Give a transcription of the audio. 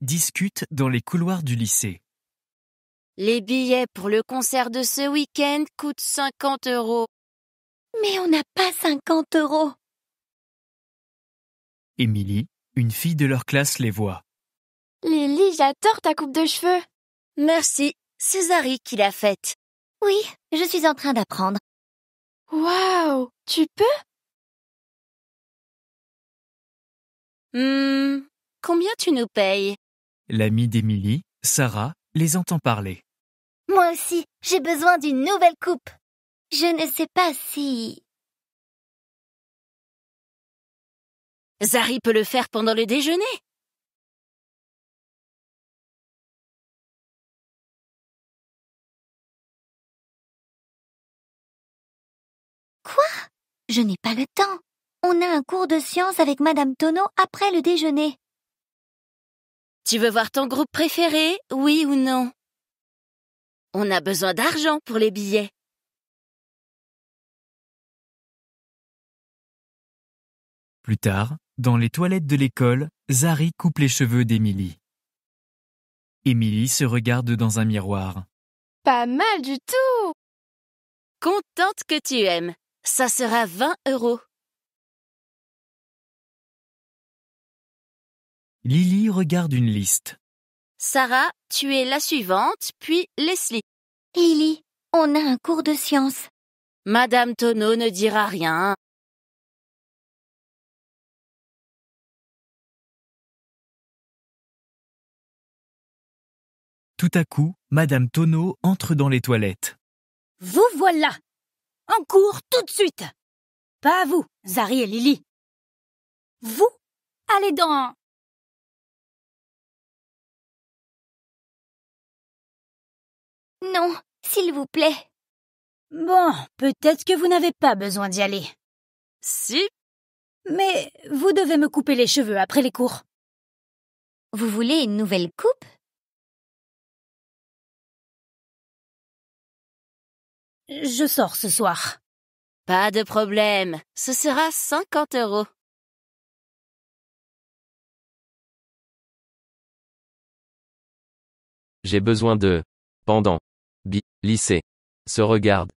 discutent dans les couloirs du lycée. Les billets pour le concert de ce week-end coûtent 50 euros. Mais on n'a pas 50 euros. Émilie, une fille de leur classe, les voit. Lily, j'adore ta coupe de cheveux. Merci, c'est Zari qui l'a faite. Oui, je suis en train d'apprendre. Waouh, tu peux Hmm, Combien tu nous payes L'amie d'Émilie, Sarah, les entend parler. Moi aussi, j'ai besoin d'une nouvelle coupe. Je ne sais pas si... Zari peut le faire pendant le déjeuner. Quoi Je n'ai pas le temps. On a un cours de science avec Madame Tonneau après le déjeuner. Tu veux voir ton groupe préféré, oui ou non On a besoin d'argent pour les billets. Plus tard, dans les toilettes de l'école, Zari coupe les cheveux d'Émilie. Émilie se regarde dans un miroir. Pas mal du tout Contente que tu aimes. Ça sera 20 euros. Lily regarde une liste. Sarah, tu es la suivante, puis Leslie. Lily, on a un cours de science. » Madame Tonneau ne dira rien. Tout à coup, Madame Tonneau entre dans les toilettes. Vous voilà En cours tout de suite Pas à vous, Zari et Lily. Vous Allez dans Non, s'il vous plaît. Bon, peut-être que vous n'avez pas besoin d'y aller. Si. Mais vous devez me couper les cheveux après les cours. Vous voulez une nouvelle coupe Je sors ce soir. Pas de problème, ce sera 50 euros. J'ai besoin de... pendant. Lycée. Se regarde.